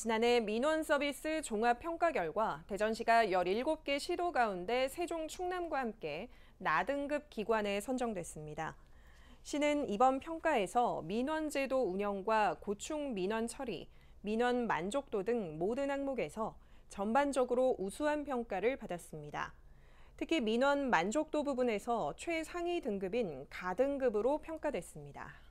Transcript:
지난해 민원서비스 종합평가 결과 대전시가 17개 시도 가운데 세종 충남과 함께 나등급 기관에 선정됐습니다. 시는 이번 평가에서 민원제도 운영과 고충 민원 처리, 민원 만족도 등 모든 항목에서 전반적으로 우수한 평가를 받았습니다. 특히 민원 만족도 부분에서 최상위 등급인 가등급으로 평가됐습니다.